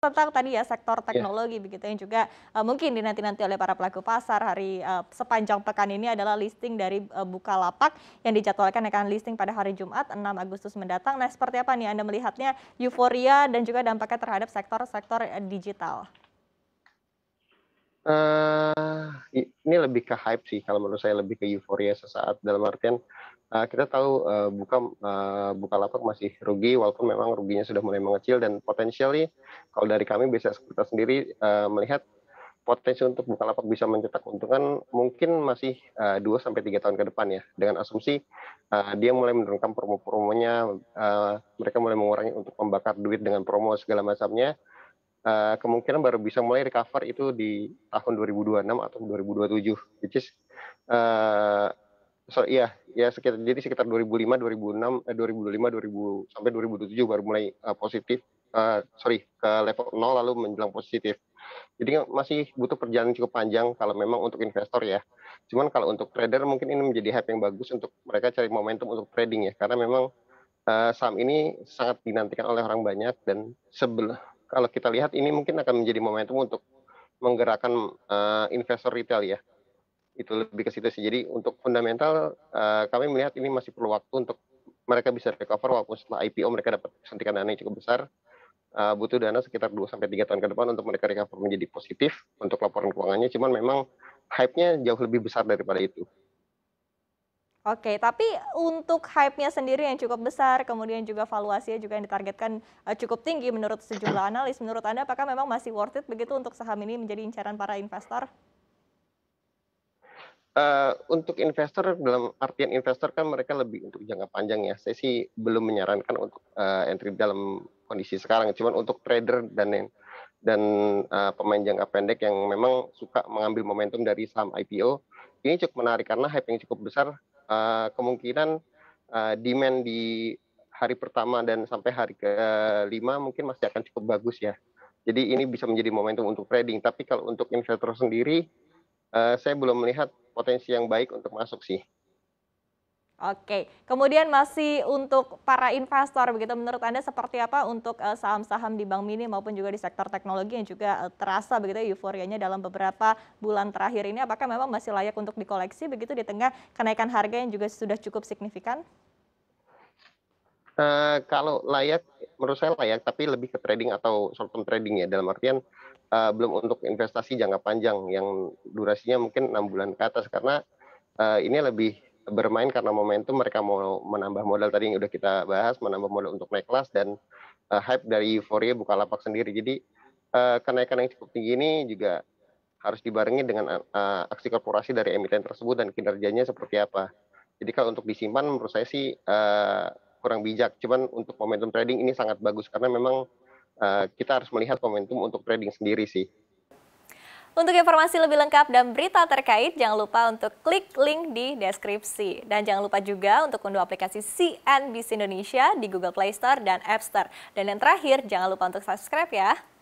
tentang tadi ya sektor iya. teknologi yeah. begitu yang juga uh, mungkin dinanti-nanti oleh para pelaku pasar hari uh, sepanjang pekan ini adalah listing dari uh, Bukalapak yang dijadwalkan akan listing pada hari Jumat 6 Agustus mendatang. Nah, seperti apa nih Anda melihatnya euforia dan juga dampaknya terhadap sektor-sektor digital? Uh, ini lebih ke hype sih kalau menurut saya lebih ke euforia sesaat dalam artian uh, kita tahu uh, buka uh, buka lapak masih rugi walaupun memang ruginya sudah mulai mengecil dan potensialnya kalau dari kami bisa kita sendiri uh, melihat potensi untuk buka Bukalapak bisa mencetak keuntungan mungkin masih uh, sampai tiga tahun ke depan ya. Dengan asumsi uh, dia mulai menurunkan promo-promonya, uh, mereka mulai mengurangi untuk membakar duit dengan promo segala macamnya Eh, kemungkinan baru bisa mulai recover itu di tahun 2026 atau 2027 which is uh, so iya, ya sekitar jadi sekitar 2005 2006 eh, 2005 2000 sampai 2007 baru mulai uh, positif uh, sorry ke level 0 lalu menjelang positif jadi masih butuh perjalanan cukup panjang kalau memang untuk investor ya cuman kalau untuk trader mungkin ini menjadi hype yang bagus untuk mereka cari momentum untuk trading ya karena memang uh, saham ini sangat dinantikan oleh orang banyak dan sebelum kalau kita lihat ini mungkin akan menjadi momentum untuk menggerakkan uh, investor retail ya. Itu lebih ke situ sih. Jadi untuk fundamental uh, kami melihat ini masih perlu waktu untuk mereka bisa recover walaupun setelah IPO mereka dapat suntikan dana yang cukup besar. Uh, butuh dana sekitar 2 sampai 3 tahun ke depan untuk mereka recover menjadi positif untuk laporan keuangannya. Cuman memang hype-nya jauh lebih besar daripada itu. Oke, tapi untuk hype-nya sendiri yang cukup besar, kemudian juga valuasinya juga yang ditargetkan eh, cukup tinggi menurut sejumlah analis. Menurut Anda apakah memang masih worth it begitu untuk saham ini menjadi incaran para investor? Uh, untuk investor dalam artian investor kan mereka lebih untuk jangka panjang ya. Saya sih belum menyarankan untuk uh, entry dalam kondisi sekarang. Cuman untuk trader dan dan uh, pemain jangka pendek yang memang suka mengambil momentum dari saham IPO ini cukup menarik karena hype yang cukup besar Eh, kemungkinan uh, demand di hari pertama dan sampai hari kelima mungkin masih akan cukup bagus ya. Jadi ini bisa menjadi momentum untuk trading. Tapi kalau untuk investor sendiri, uh, saya belum melihat potensi yang baik untuk masuk sih. Oke, kemudian masih untuk para investor begitu menurut Anda seperti apa untuk eh, saham-saham di bank mini maupun juga di sektor teknologi yang juga eh, terasa begitu ya euforianya dalam beberapa bulan terakhir ini apakah memang masih layak untuk dikoleksi begitu di tengah kenaikan harga yang juga sudah cukup signifikan? Uh, kalau layak, menurut saya layak, tapi lebih ke trading atau short term trading ya. Dalam artian uh, belum untuk investasi jangka panjang yang durasinya mungkin enam bulan ke atas karena uh, ini lebih bermain karena momentum mereka mau menambah modal tadi yang udah kita bahas, menambah modal untuk naik kelas dan uh, hype dari euforia buka lapak sendiri. Jadi uh, kenaikan yang cukup tinggi ini juga harus dibarengi dengan uh, aksi korporasi dari emiten tersebut dan kinerjanya seperti apa. Jadi kalau untuk disimpan menurut saya sih uh, kurang bijak. Cuman untuk momentum trading ini sangat bagus karena memang uh, kita harus melihat momentum untuk trading sendiri sih. Untuk informasi lebih lengkap dan berita terkait, jangan lupa untuk klik link di deskripsi. Dan jangan lupa juga untuk unduh aplikasi CNBC Indonesia di Google Play Store dan App Store. Dan yang terakhir, jangan lupa untuk subscribe ya.